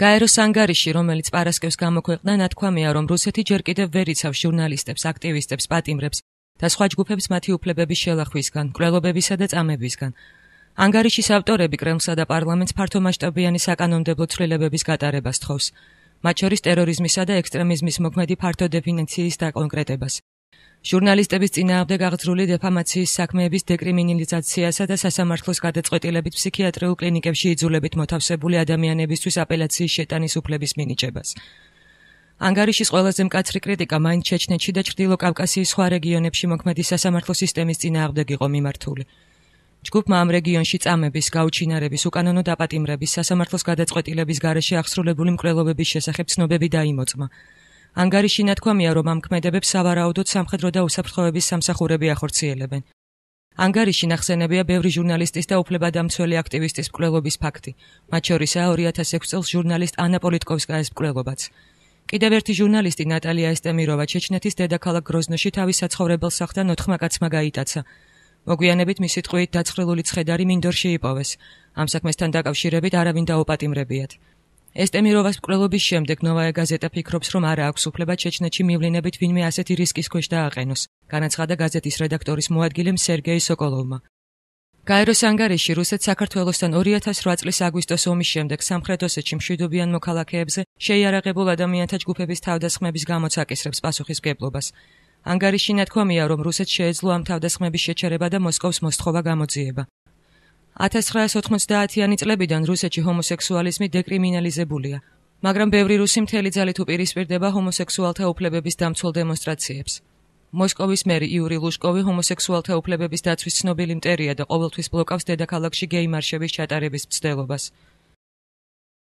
გაეროს ანგარიში, რომელიც პარასკევს გამოქვეყნდა, ნათქვამია, რომ რუსეთი ჯერ კიდევ ვერ იცავს ჟურნალისტებს, აქტივისტებს, პატიმრებს და სხვა ჯგუფებს მათი უფლებების შელახვისგან, კვლევებებისა და წამებისგან. ანგარიშის ავტორები კრემსა და პარლამენტს ფართომასშტაბიანი საკანონმდებლო ცვლილებების გატარებას თხოვს, მათ შორის ტერორიზმისა და ექსტრემიზმის მოქმედი ფართო დეფინიციის დაკონკრეტებას. ჟურნალისტების წინააღმდეგ აღძრული დეფამაციის საქმეების დეკრიმინალიზაციასა და სასამართლოს გადაწყვეტილებით ფსიქიატრიულ კლინიკებში იძულებით მოთავსებული ადამიანებისთვის აპელაციის შეტანის უფლების მინიჭებას. ანგარიშის ყველაზე მკაცრი კრიტიკა მაინც ჩეჩნეთში და ჩრდილო კავკასიის სხვა რეგიონებში მოქმედი სასამართლო სისტემის წინააღმდეგ იყო მიმართული. ჯგუფმა ამ რეგიონში წამების, გაუჩინარების, უკანონო დაპატიმრების, სასამართლოს გადაწყვეტილების გარეშე აღსრულებული მკვლელობების შესახებ ცნობები დაიმოწმა. ანგარიში ნათქვამია, რომ ამ ქმედებებს სავარაუდოდ სამხედრო და უსაფრთხოების სამსახურები ახორციელებენ. ანგარიში ნახსენებია ბევრი ჟურნალისტის და უფლებადამცველი აქტივისტის მკვლელობის ფაქტი, მათ შორისაა 2006 წელს ჟურნალისტ ანა პოლიტკოვსკაის მკვლელობაც. კიდევ ერთი ჟურნალისტი ნატალია ესტემიროვა ჩეჩნეთის დედაქალაქ გროზნოში თავის საცხოვრებელ სახლთან 4 მაგაცმა გაიტაცა. მოგვიანებით მისი წყვეით დაცხრილული ცხედარი მინდორში იპოვეს. ამ საქმესთან დაკავშირებით არავინ დაუპატიმრებიათ. ესტემიროვას მკვლელობის შემდეგ ნოვაა გაზეტა ფიქრობს, რომ არა აქვს უფლება ჩეჩნეთში მივლინებით ვინმე ასეთი რისკის ქვეშ დააყენოს, განაცხადა გაზეთის რედაქტორის მოადგილემ სერგეი სოკოლოვმა. გაეროს ანგარიში რუსეთ-საქართველოსთან 2008 წლის აგვისტოს ომის შემდეგ სამხრეთ ოსეთში მშვიდობიან მოქალაქეებზე შეიარაღებულ ადამიანთა ჯგუფების თავდასხმების გამოცაკისრებს პასუხისგებლობას. ანგარიში ნათქვამია, რომ რუსეთ შეეძლო ამ თავდასხმების შეჩერება და მოსკოვის მოსთხოვა გამოძიება. 1990-იანი წლებიდან რუსეთში ჰომოსექსუალიზმი დეკრიმინალიზებულია, მაგრამ ბევრი რუსი მთელი ძალით უპირისპირდება ჰომოსექსუალთა უფლებების დამცველ დემონსტრაციებს. მოსკოვის მერი იური ლუშკოვი ჰომოსექსუალთა უფლებების დაცვის ცნობილი მტერია და ყოველთვის ბლოკავს დედაქალაქში გეი მარშების ჩატარების მცდელობას.